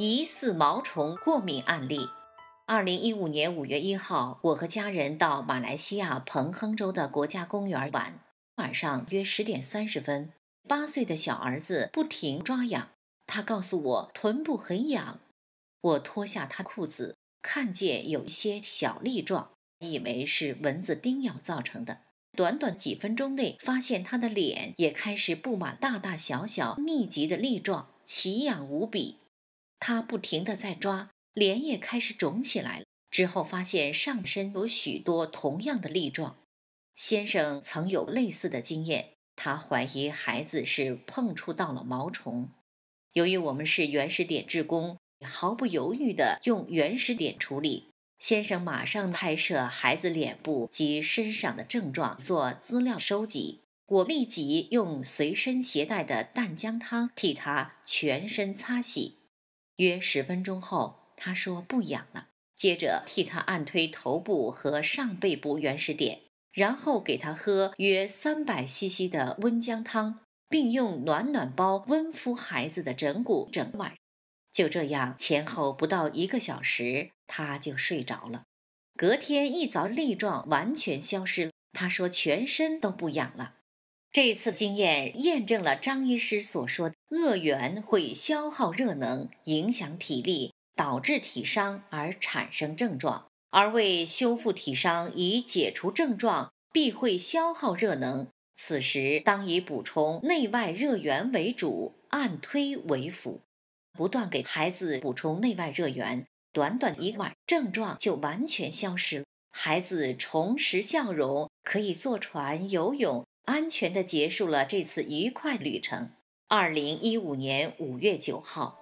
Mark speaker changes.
Speaker 1: 疑似毛虫过敏案例。二零一五年五月一号，我和家人到马来西亚彭亨州的国家公园玩。晚上约十点三十分，八岁的小儿子不停抓痒，他告诉我臀部很痒。我脱下他裤子，看见有一些小粒状，以为是蚊子叮咬造成的。短短几分钟内，发现他的脸也开始布满大大小小密集的粒状，奇痒无比。他不停地在抓，脸也开始肿起来了。之后发现上身有许多同样的粒状。先生曾有类似的经验，他怀疑孩子是碰触到了毛虫。由于我们是原始点制工，毫不犹豫地用原始点处理。先生马上拍摄孩子脸部及身上的症状做资料收集。我立即用随身携带的蛋姜汤替他全身擦洗。约十分钟后，他说不痒了。接着替他按推头部和上背部原始点，然后给他喝约三百 CC 的温姜汤，并用暖暖包温敷孩子的枕骨整晚。就这样，前后不到一个小时，他就睡着了。隔天一早，力状完全消失了。他说全身都不痒了。这次经验验证了张医师所说的。恶源会消耗热能，影响体力，导致体伤而产生症状。而为修复体伤、以解除症状，必会消耗热能。此时，当以补充内外热源为主，按推为辅，不断给孩子补充内外热源，短短一晚，症状就完全消失了。孩子重拾笑容，可以坐船游泳，安全地结束了这次愉快旅程。二零一五年五月九号。